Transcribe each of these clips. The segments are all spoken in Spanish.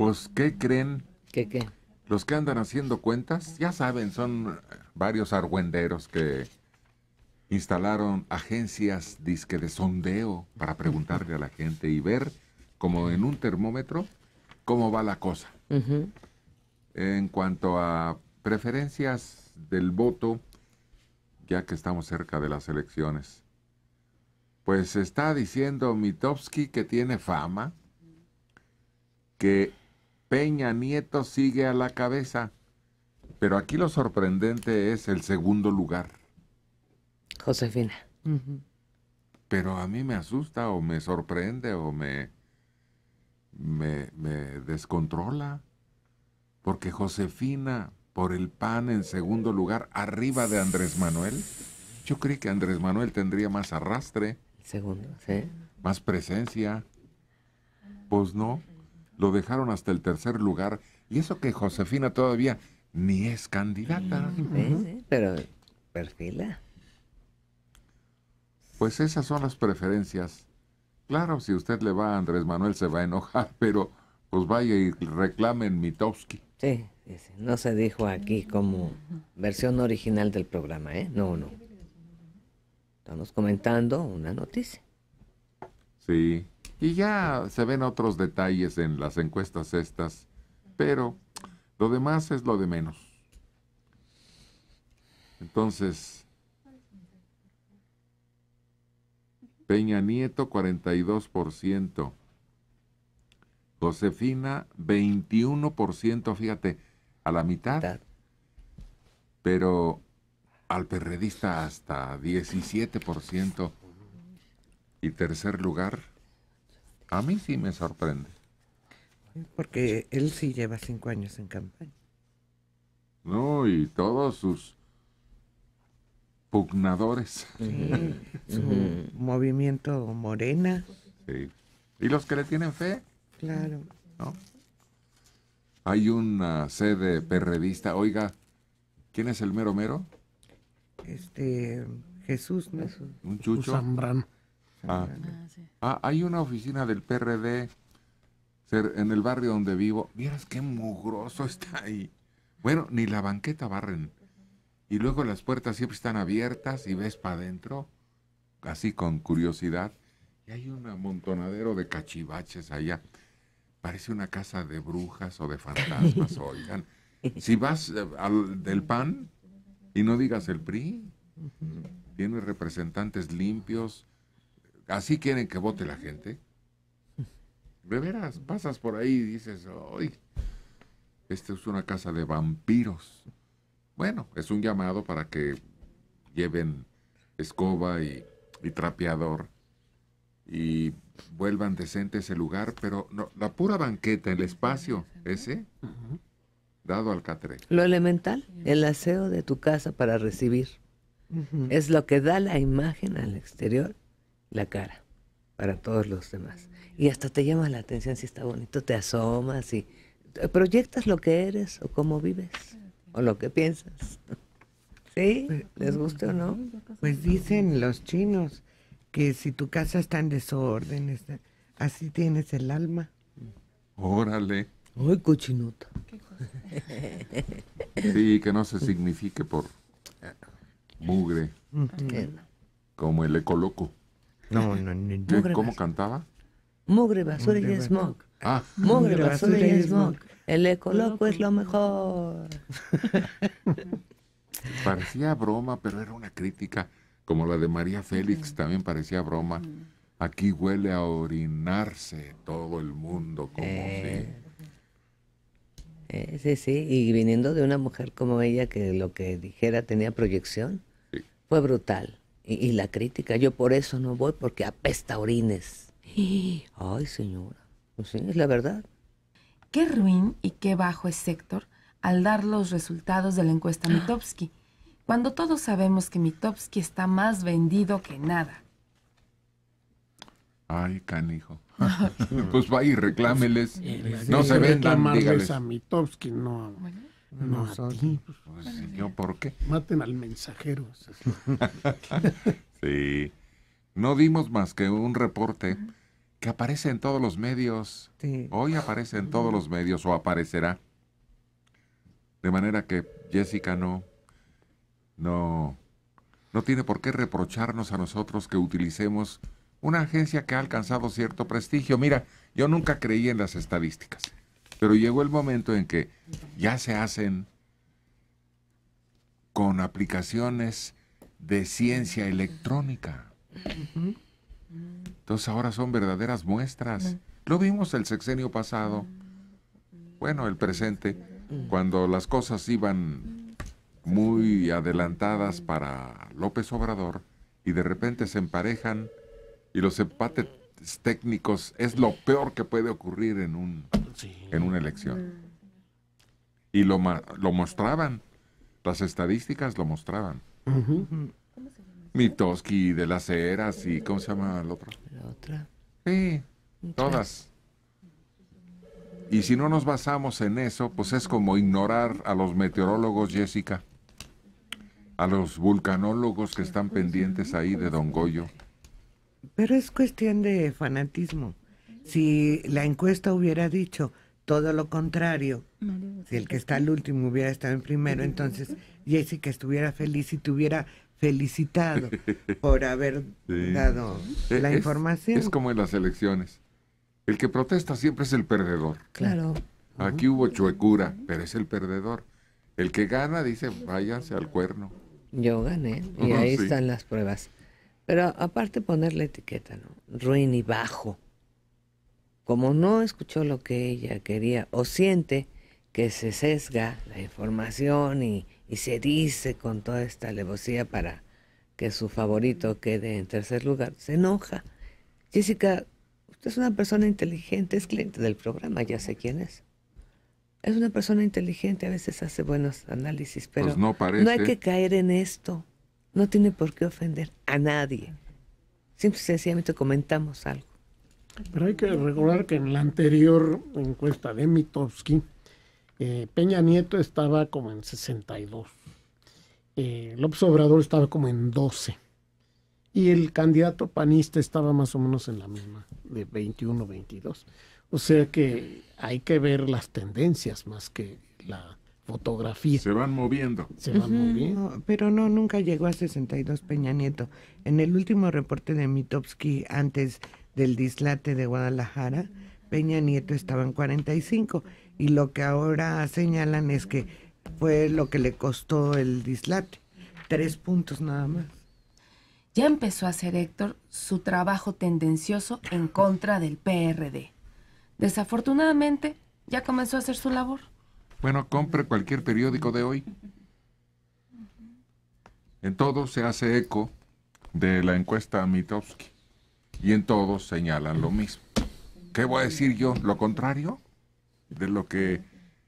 Pues, ¿qué creen? ¿Qué qué? Los que andan haciendo cuentas, ya saben, son varios argüenderos que instalaron agencias disque de sondeo para preguntarle a la gente y ver, como en un termómetro, cómo va la cosa. En cuanto a preferencias del voto, ya que estamos cerca de las elecciones, pues está diciendo Mitofsky que tiene fama, que Peña Nieto sigue a la cabeza. Pero aquí lo sorprendente es el segundo lugar. Josefina. Pero a mí me asusta o me sorprende o me, me, me descontrola. Porque Josefina por el PAN en segundo lugar arriba de Andrés Manuel. Yo creí que Andrés Manuel tendría más arrastre. Segundo, sí. Más presencia. Pues no lo dejaron hasta el tercer lugar. Y eso que Josefina todavía ni es candidata. Mm, pero perfila. Pues esas son las preferencias. Claro, si usted le va a Andrés Manuel se va a enojar, pero pues vaya y reclamen Mitowski. Sí, no se dijo aquí como versión original del programa, ¿eh? No, no. Estamos comentando una noticia. Sí. Y ya se ven otros detalles en las encuestas estas, pero lo demás es lo de menos. Entonces, Peña Nieto 42%, Josefina 21%, fíjate, a la mitad, pero al perredista hasta 17%. Y tercer lugar, a mí sí me sorprende. Porque él sí lleva cinco años en campaña. No, y todos sus pugnadores. Sí, su movimiento morena. Sí. ¿Y los que le tienen fe? Claro. ¿No? Hay una sede perredista. Oiga, ¿quién es el mero mero? Este, Jesús, ¿no? Un chucho. Un Ah, ah, ah, ah. hay una oficina del PRD en el barrio donde vivo. Miras qué mugroso está ahí. Bueno, ni la banqueta barren. Y luego las puertas siempre están abiertas y ves para adentro, así con curiosidad. Y hay un amontonadero de cachivaches allá. Parece una casa de brujas o de fantasmas, oigan. Si vas eh, al, del PAN y no digas el PRI, tiene representantes limpios, así quieren que vote la gente. De veras, pasas por ahí y dices, hoy esta es una casa de vampiros. Bueno, es un llamado para que lleven escoba y, trapeador y vuelvan decente ese lugar, pero no, la pura banqueta, el espacio ese, dado al catre. Lo elemental, el aseo de tu casa para recibir, es lo que da la imagen al exterior la cara para todos los demás. Y hasta te llama la atención si está bonito, te asomas y proyectas lo que eres o cómo vives o lo que piensas. ¿Sí? Pues, ¿Les gusta o no? Pues dicen los chinos que si tu casa está en desorden, así tienes el alma. Órale. Ay, cochinuta. Sí, que no se signifique por ah. mugre. Mm. Ah, Como el ecoloco. No, ¿Cómo cantaba? Mugre, basura y smog. Ah. Mugre, basura y smog. El eco loco es lo mejor. Parecía broma, pero era una crítica, como la de María Félix, también parecía broma. Aquí huele a orinarse todo el mundo, como eh, eh, sí, sí, y viniendo de una mujer como ella que lo que dijera tenía proyección, fue brutal. Y, la crítica, yo por eso no voy, porque apesta orines. Ay, señora, pues sí, es la verdad. Qué ruin y qué bajo es Héctor al dar los resultados de la encuesta Mitofsky, cuando todos sabemos que Mitofsky está más vendido que nada. Ay, canijo. pues va y reclámeles. no se vendan, dígales. a Mitofsky, no. No, no pues, pues, por qué? Maten al mensajero. sí. No dimos más que un reporte que aparece en todos los medios. Hoy aparece en todos los medios o aparecerá. De manera que Jessica no, no, no tiene por qué reprocharnos a nosotros que utilicemos una agencia que ha alcanzado cierto prestigio. Mira, yo nunca creí en las estadísticas. Pero llegó el momento en que ya se hacen con aplicaciones de ciencia electrónica. Entonces ahora son verdaderas muestras. Lo vimos el sexenio pasado, bueno, el presente, cuando las cosas iban muy adelantadas para López Obrador y de repente se emparejan y los empates técnicos es lo peor que puede ocurrir en un en una elección. Mm. Y lo, lo mostraban, las estadísticas lo mostraban. Mitoski, de las eras y ¿cómo se llama el otro? La otra. Sí, todas. Y si no nos basamos en eso, pues es como ignorar a los meteorólogos, Jessica, a los vulcanólogos que están pendientes ahí de Don Goyo. Pero es cuestión de fanatismo. Si la encuesta hubiera dicho todo lo contrario, si el que está al último hubiera estado en primero, entonces que estuviera feliz y tuviera felicitado por haber dado la información. Es como en las elecciones. El que protesta siempre es el perdedor. Claro. Aquí hubo chuecura, pero es el perdedor. El que gana dice, váyase al cuerno. Yo gané y ahí están las pruebas. Pero aparte ponerle etiqueta, ¿no? Ruin y bajo como no escuchó lo que ella quería o siente que se sesga la información y, se dice con toda esta alevosía para que su favorito quede en tercer lugar, se enoja. Jessica, usted es una persona inteligente, es cliente del programa, ya sé quién es. Es una persona inteligente, a veces hace buenos análisis, pues pero no, no hay que caer en esto. No tiene por qué ofender a nadie. Simple y sencillamente comentamos algo. Pero hay que recordar que en la anterior encuesta de Mitowski, eh, Peña Nieto estaba como en 62. Eh, López Obrador estaba como en 12. Y el candidato panista estaba más o menos en la misma, de 21, 22. O sea que hay que ver las tendencias más que la fotografía. Se van moviendo. Se van moviendo. pero no, nunca llegó a 62 Peña Nieto. En el último reporte de Mitowski, antes del dislate de Guadalajara, Peña Nieto estaba en 45 y lo que ahora señalan es que fue lo que le costó el dislate, tres puntos nada más. Ya empezó a hacer Héctor su trabajo tendencioso en contra del PRD. Desafortunadamente, ya comenzó a hacer su labor. Bueno, compre cualquier periódico de hoy. En todo se hace eco de la encuesta Mitofsky. Y en todos señalan lo mismo. ¿Qué voy a decir yo? ¿Lo contrario? De lo que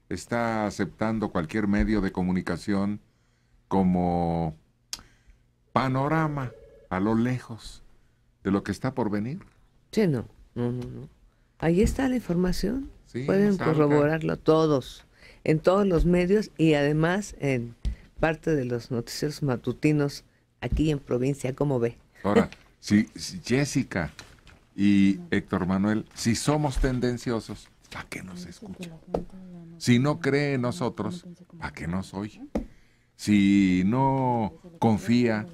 está aceptando cualquier medio de comunicación como panorama a lo lejos de lo que está por venir. Sí, no, no, no, Ahí está la información. Pueden corroborarlo todos, en todos los medios y además en parte de los noticieros matutinos aquí en provincia, como ve? Ahora, si, Jessica y Héctor Manuel, si somos tendenciosos, ¿para qué nos escucha? Si no cree en nosotros, ¿para qué nos oye? Si no confía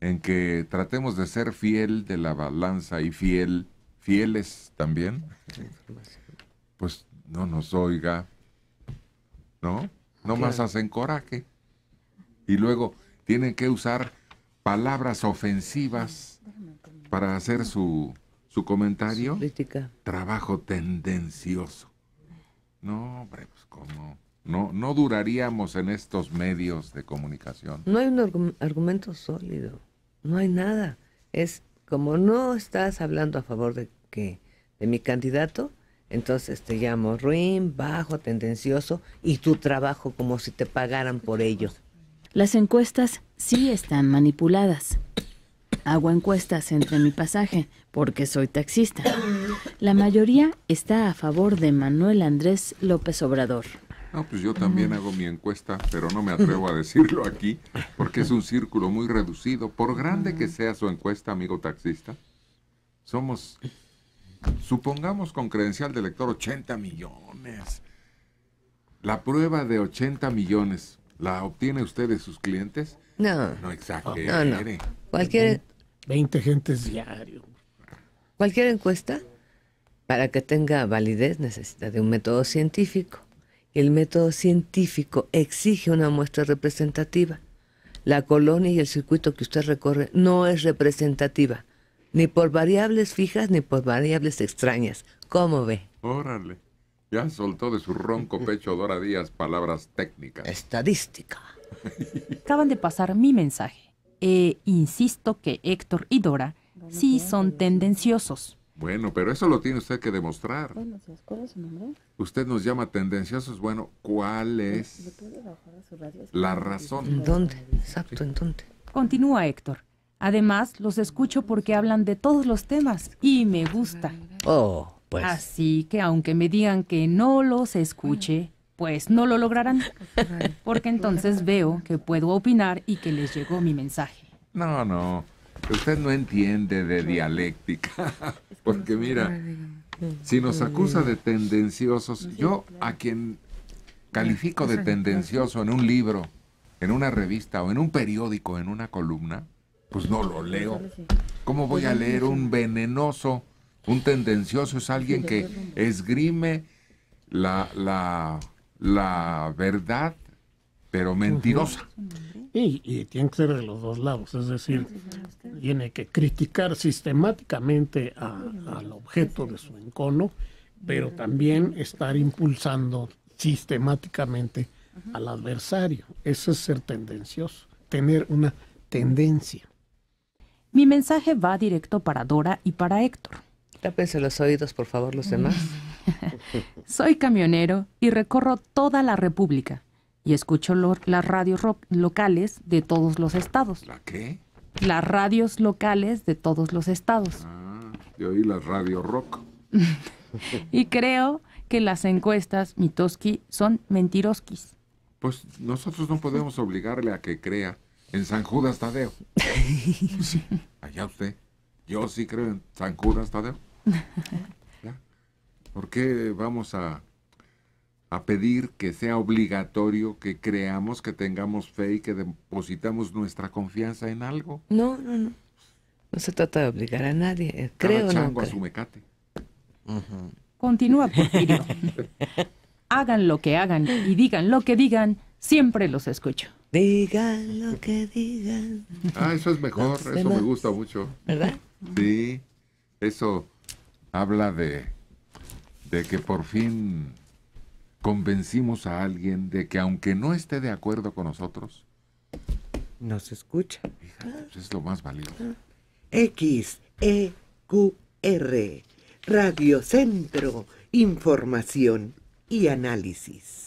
en que tratemos de ser fiel de la balanza y fiel, fieles también, pues no nos oiga, ¿no? No más hacen coraje. Y luego tienen que usar palabras ofensivas para hacer su, comentario. Trabajo tendencioso. No, hombre, pues cómo. No, no duraríamos en estos medios de comunicación. No hay un argumento sólido, no hay nada. Es como no estás hablando a favor de que de mi candidato, entonces te llamo ruin, bajo, tendencioso y tu trabajo como si te pagaran por ello. Las encuestas sí están manipuladas. Hago encuestas entre mi pasaje, porque soy taxista. La mayoría está a favor de Manuel Andrés López Obrador. Ah, pues yo también hago mi encuesta, pero no me atrevo a decirlo aquí, porque es un círculo muy reducido. Por grande que sea su encuesta, amigo taxista, somos, supongamos con credencial de lector, 80 millones. La prueba de 80 millones, ¿La obtiene usted de sus clientes? No. No exagere. Cualquier... 20 gentes diario. Cualquier encuesta, para que tenga validez, necesita de un método científico. Y el método científico exige una muestra representativa. La colonia y el circuito que usted recorre no es representativa, ni por variables fijas ni por variables extrañas. ¿Cómo ve? Órale. Ya soltó de su ronco pecho Dora Díaz palabras técnicas. Estadística. Acaban de pasar mi mensaje. E insisto que Héctor y Dora sí son tendenciosos. Bueno, pero eso lo tiene usted que demostrar. ¿cuál es su nombre? Usted nos llama tendenciosos. Bueno, ¿cuál es la razón? ¿En dónde? Exacto, ¿en dónde? Continúa Héctor. Además, los escucho porque hablan de todos los temas y me gusta. Oh. Pues. Así que aunque me digan que no los escuche, pues no lo lograrán, porque entonces veo que puedo opinar y que les llegó mi mensaje. No, no, usted no entiende de dialéctica, porque mira, si nos acusa de tendenciosos, yo a quien califico de tendencioso en un libro, en una revista o en un periódico, en una columna, pues no lo leo. ¿Cómo voy a pues leer un venenoso? Un tendencioso es alguien que esgrime la, la, verdad, pero mentirosa. Y, tiene que ser de los dos lados, es decir, tiene que criticar sistemáticamente al objeto de su encono, pero también estar impulsando sistemáticamente al adversario. Eso es ser tendencioso, tener una tendencia. Mi mensaje va directo para Dora y para Héctor. Tápense los oídos, por favor, los demás. Soy camionero y recorro toda la República y escucho las radios locales de todos los estados. ¿La qué? Las radios locales de todos los estados. Ah, yo oí las radio rock. y creo que las encuestas Mitoski son mentiroskis. Pues nosotros no podemos obligarle a que crea en San Judas Tadeo. allá usted. Yo sí creo en San Judas Tadeo. ¿Por qué vamos a, a pedir que sea obligatorio que creamos, que tengamos fe y que depositamos nuestra confianza en algo? No, no, no. No se trata de obligar a nadie. Eh, creo chango a Continúa, hagan lo que hagan y digan lo que digan, siempre los escucho. Digan lo que digan. Ah, eso es mejor, eso me gusta mucho. ¿Verdad? Sí, eso habla de, de que por fin convencimos a alguien de que aunque no esté de acuerdo con nosotros, nos escucha. Pues, es lo más valioso. X, E, R, Radio Centro, Información y Análisis.